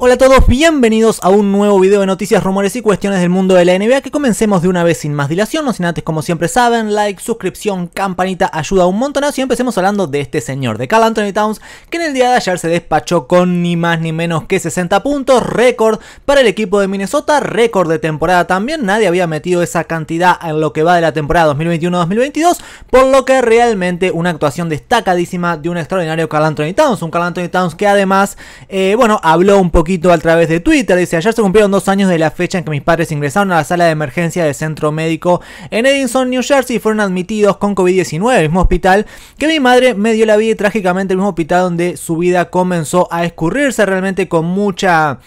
Hola a todos, bienvenidos a un nuevo video de noticias, rumores y cuestiones del mundo de la NBA que comencemos de una vez sin más dilación, no sin antes como siempre saben, like, suscripción, campanita, ayuda un montonazo y empecemos hablando de este señor de Carl Anthony Towns que en el día de ayer se despachó con ni más ni menos que 60 puntos, récord para el equipo de Minnesota, récord de temporada también, nadie había metido esa cantidad en lo que va de la temporada 2021-2022, por lo que realmente una actuación destacadísima de un extraordinario Carl Anthony Towns, un Carl Anthony Towns que además, eh, bueno, habló un poquito a través de Twitter. Dice, ayer se cumplieron dos años de la fecha en que mis padres ingresaron a la sala de emergencia del centro médico en Edison, New Jersey y fueron admitidos con COVID-19, el mismo hospital que mi madre me dio la vida y trágicamente el mismo hospital donde su vida comenzó a escurrirse realmente con mucha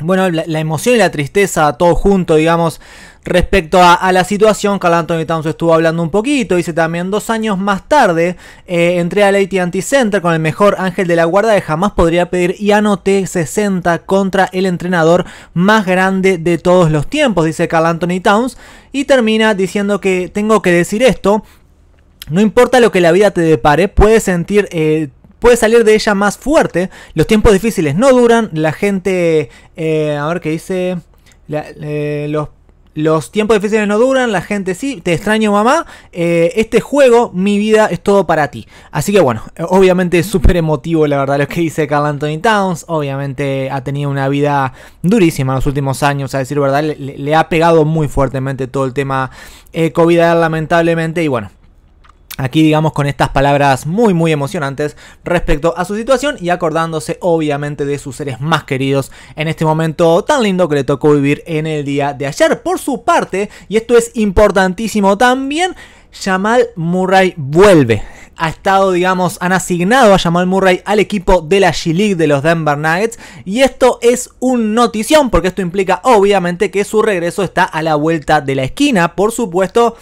bueno, la, emoción y la tristeza todo junto, digamos, Respecto a, la situación, Carl Anthony Towns estuvo hablando un poquito, dice también dos años más tarde, eh, entré al anti Center con el mejor ángel de la guarda de jamás podría pedir y anoté 60 contra el entrenador más grande de todos los tiempos, dice Carl Anthony Towns, y termina diciendo que tengo que decir esto, no importa lo que la vida te depare, puedes sentir... Eh, puedes salir de ella más fuerte. Los tiempos difíciles no duran. La gente. Eh, a ver qué dice. Eh, los los tiempos difíciles no duran, la gente sí, te extraño mamá, eh, este juego, mi vida es todo para ti. Así que bueno, eh, obviamente es súper emotivo la verdad lo que dice Carl Anthony Towns, obviamente ha tenido una vida durísima en los últimos años, a decir verdad, le, ha pegado muy fuertemente todo el tema eh, COVID lamentablemente y bueno, aquí digamos con estas palabras muy muy emocionantes respecto a su situación y acordándose obviamente de sus seres más queridos en este momento tan lindo que le tocó vivir en el día de ayer. Por su parte, y esto es importantísimo también, Jamal Murray vuelve. Ha estado, digamos, han asignado a Jamal Murray al equipo de la G-League de los Denver Nuggets. Y esto es un notición, porque esto implica obviamente que su regreso está a la vuelta de la esquina. Por supuesto,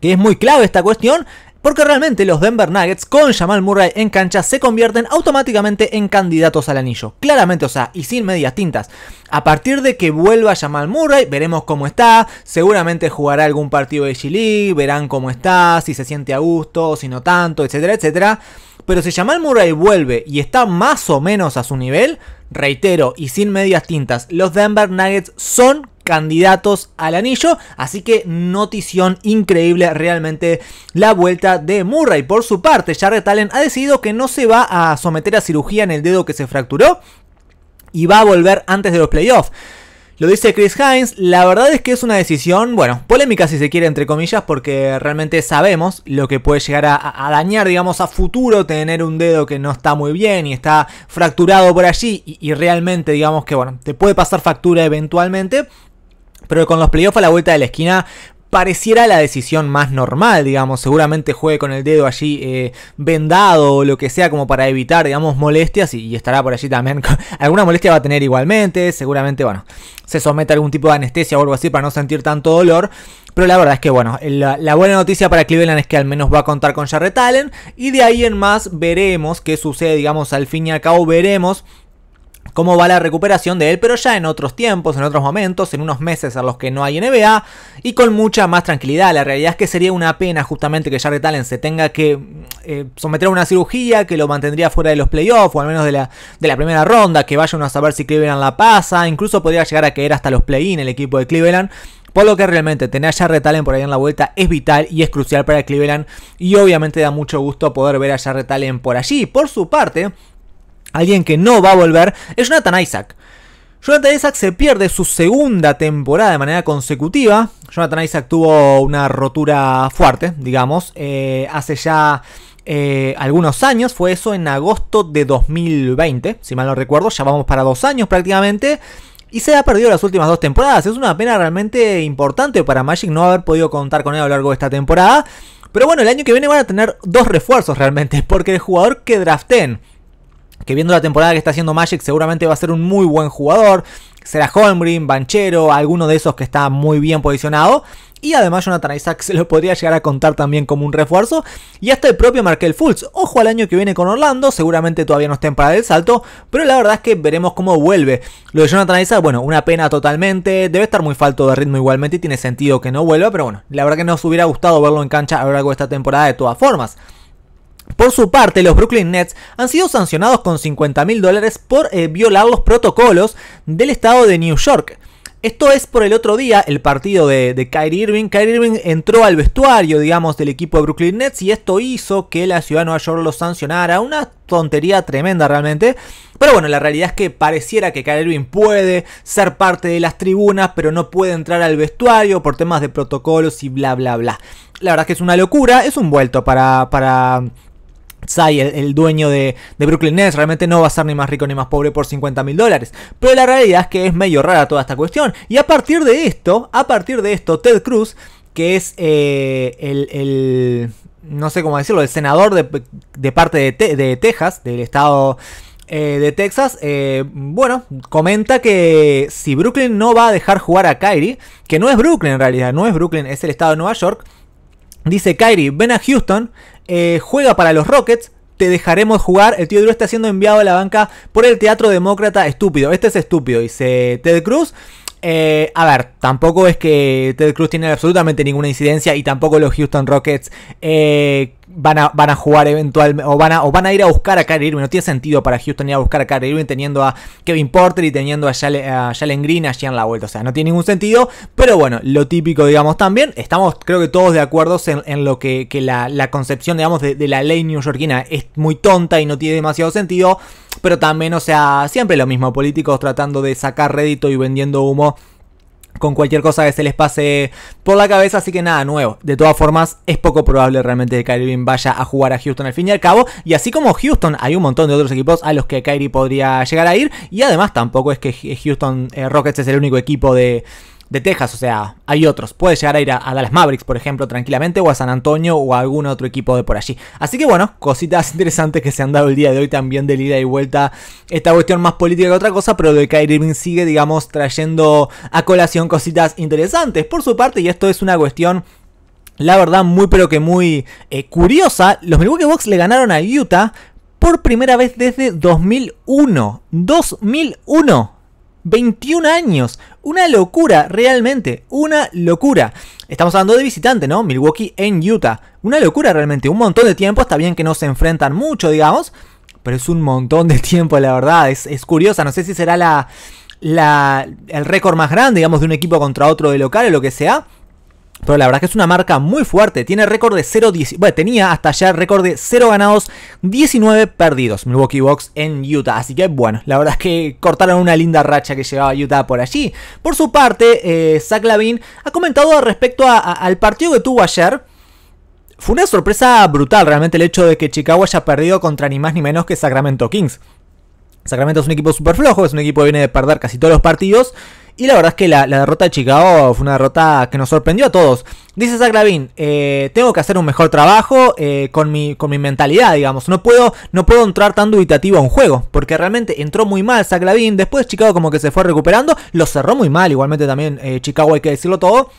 que es muy clave esta cuestión, porque realmente los Denver Nuggets con Jamal Murray en cancha se convierten automáticamente en candidatos al anillo. Claramente, o sea, y sin medias tintas. A partir de que vuelva Jamal Murray, veremos cómo está. Seguramente jugará algún partido de Chile verán cómo está, si se siente a gusto, si no tanto, etcétera, etcétera. Pero si Jamal Murray vuelve y está más o menos a su nivel, reitero y sin medias tintas, los Denver Nuggets son candidatos al anillo. Así que notición increíble realmente la vuelta de Murray. Por su parte, Jared Allen ha decidido que no se va a someter a cirugía en el dedo que se fracturó y va a volver antes de los playoffs. Lo dice Chris Hines, la verdad es que es una decisión, bueno, polémica si se quiere, entre comillas, porque realmente sabemos lo que puede llegar a, dañar, digamos, a futuro tener un dedo que no está muy bien y está fracturado por allí y, y realmente, digamos que, bueno, te puede pasar factura eventualmente, pero con los playoffs a la vuelta de la esquina pareciera la decisión más normal, digamos, seguramente juegue con el dedo allí eh, vendado o lo que sea como para evitar, digamos, molestias y, estará por allí también. Alguna molestia va a tener igualmente, seguramente, bueno, se somete a algún tipo de anestesia o algo así para no sentir tanto dolor. Pero la verdad es que, bueno, la, la buena noticia para Cleveland es que al menos va a contar con Jarrett Allen y de ahí en más veremos qué sucede, digamos, al fin y al cabo veremos cómo va la recuperación de él, pero ya en otros tiempos, en otros momentos, en unos meses a los que no hay NBA y con mucha más tranquilidad. La realidad es que sería una pena justamente que Jared Allen se tenga que eh, someter a una cirugía que lo mantendría fuera de los playoffs o al menos de la, de la primera ronda, que vayan a saber si Cleveland la pasa, incluso podría llegar a caer hasta los play-in el equipo de Cleveland. Por lo que realmente tener a Jarrett Allen por ahí en la vuelta es vital y es crucial para Cleveland. Y obviamente da mucho gusto poder ver a Jarrett Allen por allí. Por su parte, Alguien que no va a volver es Jonathan Isaac. Jonathan Isaac se pierde su segunda temporada de manera consecutiva. Jonathan Isaac tuvo una rotura fuerte, digamos, eh, hace ya eh, algunos años. Fue eso en agosto de 2020, si mal no recuerdo. Ya vamos para dos años prácticamente. Y se ha perdido las últimas dos temporadas. Es una pena realmente importante para Magic no haber podido contar con él a lo largo de esta temporada. Pero bueno, el año que viene van a tener dos refuerzos realmente. Porque el jugador que draften que viendo la temporada que está haciendo Magic seguramente va a ser un muy buen jugador. Será Holmgren, Banchero, alguno de esos que está muy bien posicionado. Y además Jonathan Isaac se lo podría llegar a contar también como un refuerzo. Y hasta el propio Markel Fultz. Ojo al año que viene con Orlando. Seguramente todavía no esté en para del salto. Pero la verdad es que veremos cómo vuelve. Lo de Jonathan Isaac, bueno, una pena totalmente. Debe estar muy falto de ritmo igualmente. Y tiene sentido que no vuelva. Pero bueno, la verdad que nos hubiera gustado verlo en cancha a lo largo de esta temporada de todas formas. Por su parte, los Brooklyn Nets han sido sancionados con 50 mil dólares por eh, violar los protocolos del estado de New York. Esto es por el otro día, el partido de, Kyrie Irving. Kyrie Irving entró al vestuario, digamos, del equipo de Brooklyn Nets y esto hizo que la ciudad de Nueva York lo sancionara. Una tontería tremenda realmente. Pero bueno, la realidad es que pareciera que Kyrie Irving puede ser parte de las tribunas, pero no puede entrar al vestuario por temas de protocolos y bla, bla, bla. La verdad es que es una locura, es un vuelto para, para el, dueño de, de Brooklyn Nets, realmente no va a ser ni más rico ni más pobre por 50 mil dólares. Pero la realidad es que es medio rara toda esta cuestión. Y a partir de esto, a partir de esto, Ted Cruz, que es eh, el, no sé cómo decirlo, el senador de, parte de, Texas, del estado... Eh, de Texas, eh, bueno, comenta que si Brooklyn no va a dejar jugar a Kyrie, que no es Brooklyn en realidad, no es Brooklyn, es el estado de Nueva York, dice Kyrie, ven a Houston eh, juega para los Rockets, te dejaremos jugar. El tío Drew está siendo enviado a la banca por el Teatro Demócrata Estúpido. Este es estúpido, dice Ted Cruz. Eh, a ver, tampoco es que Ted Cruz tiene absolutamente ninguna incidencia y tampoco los Houston Rockets eh, van a, van a jugar eventualmente, o van a, van a ir a buscar a Kyrie Irving. No tiene sentido para Houston ir a buscar a Kyrie Irving teniendo a Kevin Porter y teniendo a Jalen, Green allí en la vuelta. O sea, no tiene ningún sentido, pero bueno, lo típico, digamos, también. Estamos, creo que todos de acuerdo en, lo que, la, concepción, digamos, de, la ley neoyorquina es muy tonta y no tiene demasiado sentido, pero también, o sea, siempre lo mismo, políticos tratando de sacar rédito y vendiendo humo con cualquier cosa que se les pase por la cabeza, así que nada nuevo. De todas formas, es poco probable realmente que Kyrie vaya a jugar a Houston al fin y al cabo. Y así como Houston, hay un montón de otros equipos a los que Kyrie podría llegar a ir. Y además tampoco es que Houston eh, Rockets es el único equipo de de Texas, o sea, hay otros. Puede llegar a ir a, Dallas Mavericks, por ejemplo, tranquilamente, o a San Antonio o a algún otro equipo de por allí. Así que bueno, cositas interesantes que se han dado el día de hoy también de ida y vuelta. Esta cuestión más política que otra cosa, pero de Kyrie Irving sigue, digamos, trayendo a colación cositas interesantes por su parte, y esto es una cuestión la verdad muy pero que muy eh, curiosa, los Milwaukee Bucks le ganaron a Utah por primera vez desde 2001. 2001. 21 años. Una locura, realmente. Una locura. Estamos hablando de visitante, ¿no? Milwaukee en Utah. Una locura, realmente. Un montón de tiempo. Está bien que no se enfrentan mucho, digamos. Pero es un montón de tiempo, la verdad. Es, es curiosa. No sé si será la, la, el récord más grande, digamos, de un equipo contra otro de local o lo que sea. Pero la verdad es que es una marca muy fuerte. Tiene récord de 0, 10, bueno, tenía hasta ayer récord de 0 ganados, 19 perdidos. Milwaukee Bucks en Utah. Así que bueno, la verdad es que cortaron una linda racha que llevaba Utah por allí. Por su parte, eh, Zach Lavin ha comentado respecto al partido que tuvo ayer. Fue una sorpresa brutal realmente el hecho de que Chicago haya perdido contra ni más ni menos que Sacramento Kings. Sacramento es un equipo súper flojo, es un equipo que viene de perder casi todos los partidos. Y la verdad es que la, derrota de Chicago fue una derrota que nos sorprendió a todos. Dice Zach eh, tengo que hacer un mejor trabajo eh, con, mi, con mi mentalidad, digamos. No puedo, no puedo entrar tan dubitativo a un juego, porque realmente entró muy mal Zach Después Chicago como que se fue recuperando, lo cerró muy mal. Igualmente también eh, Chicago hay que decirlo todo.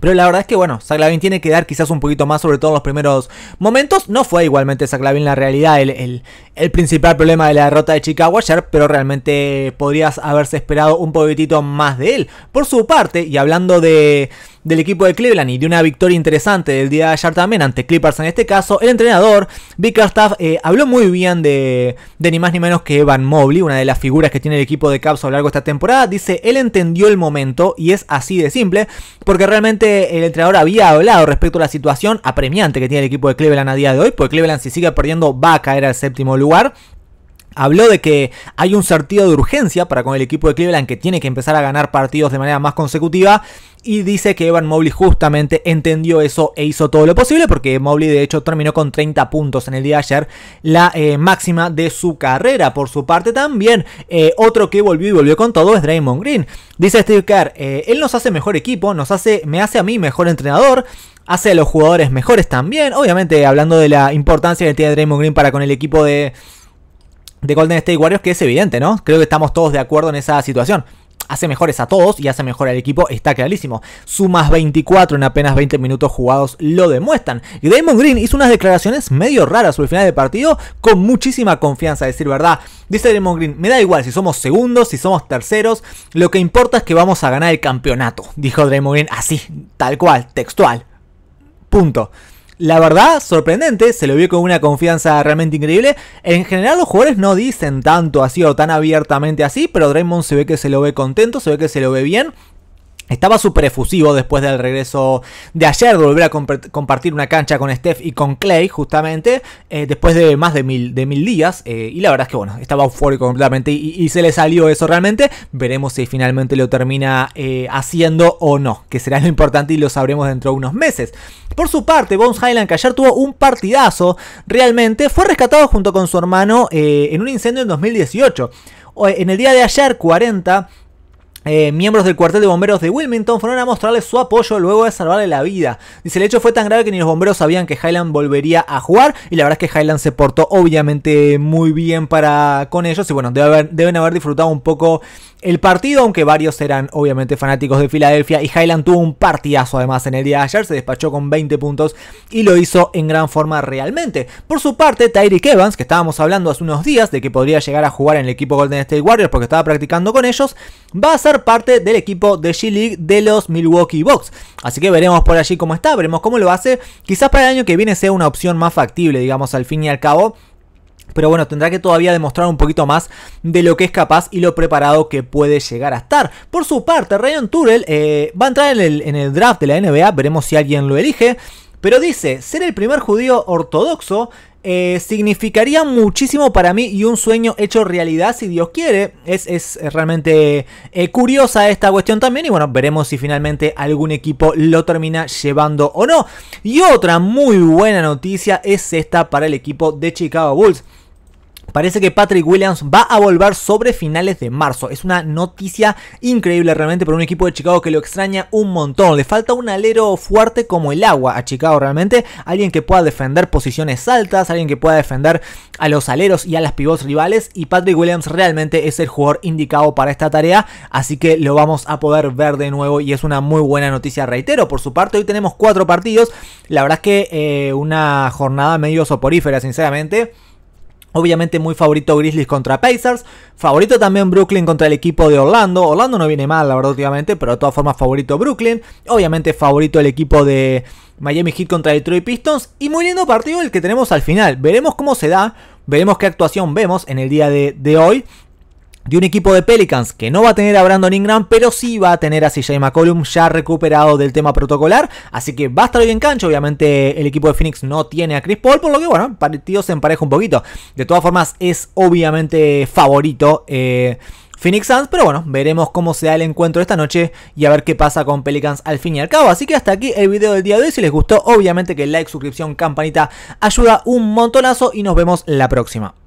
Pero la verdad es que bueno, Zaglavin tiene que dar quizás un poquito más, sobre todo en los primeros momentos. No fue igualmente Zaglavin la realidad, el, el principal problema de la derrota de Chicago ayer, pero realmente podrías haberse esperado un poquitito más de él. Por su parte, y hablando de, del equipo de Cleveland y de una victoria interesante del día de ayer también ante Clippers en este caso, el entrenador Vic eh, habló muy bien de, de, ni más ni menos que Evan Mobley, una de las figuras que tiene el equipo de Caps a lo largo de esta temporada. Dice, él entendió el momento y es así de simple, porque realmente el entrenador había hablado respecto a la situación apremiante que tiene el equipo de Cleveland a día de hoy, porque Cleveland si sigue perdiendo va a caer al séptimo lugar ar Habló de que hay un sentido de urgencia para con el equipo de Cleveland que tiene que empezar a ganar partidos de manera más consecutiva. Y dice que Evan Mobley justamente entendió eso e hizo todo lo posible porque Mobley de hecho terminó con 30 puntos en el día de ayer, la eh, máxima de su carrera. Por su parte también, eh, otro que volvió y volvió con todo es Draymond Green. Dice Steve Kerr, eh, él nos hace mejor equipo, nos hace, me hace a mí mejor entrenador, hace a los jugadores mejores también. Obviamente hablando de la importancia que tiene Draymond Green para con el equipo de de Golden State Warriors, que es evidente, ¿no? Creo que estamos todos de acuerdo en esa situación. Hace mejores a todos y hace mejor al equipo, está clarísimo. Sumas 24 en apenas 20 minutos jugados lo demuestran. Y Damon Green hizo unas declaraciones medio raras sobre el final del partido con muchísima confianza, decir verdad. Dice Damon Green, me da igual si somos segundos, si somos terceros, lo que importa es que vamos a ganar el campeonato. Dijo Damon Green así, tal cual, textual. Punto la verdad, sorprendente, se lo vio con una confianza realmente increíble. En general los jugadores no dicen tanto así o tan abiertamente así, pero Draymond se ve que se lo ve contento, se ve que se lo ve bien. Estaba súper efusivo después del regreso de ayer, de volver a compartir una cancha con Steph y con Clay, justamente, eh, después de más de mil, días. Eh, y la verdad es que, bueno, estaba eufórico completamente y, se le salió eso realmente. Veremos si finalmente lo termina eh, haciendo o no, que será lo importante y lo sabremos dentro de unos meses. Por su parte, Bones Highland, que ayer tuvo un partidazo, realmente, fue rescatado junto con su hermano en un incendio en 2018. En el día de ayer, 40 eh, miembros del cuartel de bomberos de Wilmington fueron a mostrarle su apoyo luego de salvarle la vida. Dice, el hecho fue tan grave que ni los bomberos sabían que Highland volvería a jugar y la verdad es que Highland se portó obviamente muy bien para con ellos y bueno, deben haber disfrutado un poco el partido, aunque varios eran obviamente fanáticos de Filadelfia y Highland tuvo un partidazo además en el día de ayer, se despachó con 20 puntos y lo hizo en gran forma realmente. Por su parte, Tyreek Evans, que estábamos hablando hace unos días de que podría llegar a jugar en el equipo Golden State Warriors porque estaba practicando con ellos, va a ser parte del equipo de G League de los Milwaukee Bucks. Así que veremos por allí cómo está, veremos cómo lo hace. Quizás para el año que viene sea una opción más factible, digamos, al fin y al cabo. Pero bueno, tendrá que todavía demostrar un poquito más de lo que es capaz y lo preparado que puede llegar a estar. Por su parte, Ryan Turrell eh, va a entrar en el, draft de la NBA, veremos si alguien lo elige. Pero dice, ser el primer judío ortodoxo eh, significaría muchísimo para mí y un sueño hecho realidad si Dios quiere. Es, realmente eh, curiosa esta cuestión también y bueno, veremos si finalmente algún equipo lo termina llevando o no. Y otra muy buena noticia es esta para el equipo de Chicago Bulls. Parece que Patrick Williams va a volver sobre finales de marzo. Es una noticia increíble realmente por un equipo de Chicago que lo extraña un montón. Le falta un alero fuerte como el agua a Chicago realmente. Alguien que pueda defender posiciones altas, alguien que pueda defender a los aleros y a las pivots rivales. Y Patrick Williams realmente es el jugador indicado para esta tarea. Así que lo vamos a poder ver de nuevo y es una muy buena noticia. Reitero, por su parte, hoy tenemos cuatro partidos. La verdad es que eh, una jornada medio soporífera, sinceramente. Obviamente muy favorito Grizzlies contra Pacers. Favorito también Brooklyn contra el equipo de Orlando. Orlando no viene mal, la verdad, últimamente, pero de todas formas favorito Brooklyn. Obviamente favorito el equipo de Miami Heat contra Detroit Pistons. Y muy lindo partido el que tenemos al final. Veremos cómo se da. Veremos qué actuación vemos en el día de, de hoy de un equipo de Pelicans que no va a tener a Brandon Ingram, pero sí va a tener a CJ McCollum ya recuperado del tema protocolar, así que va a estar bien cancha, obviamente el equipo de Phoenix no tiene a Chris Paul, por lo que bueno, partido se empareja un poquito. De todas formas es obviamente favorito eh, Phoenix Suns, pero bueno, veremos cómo se da el encuentro esta noche y a ver qué pasa con Pelicans al fin y al cabo. Así que hasta aquí el video del día de hoy, si les gustó, obviamente que like, suscripción, campanita ayuda un montonazo y nos vemos la próxima.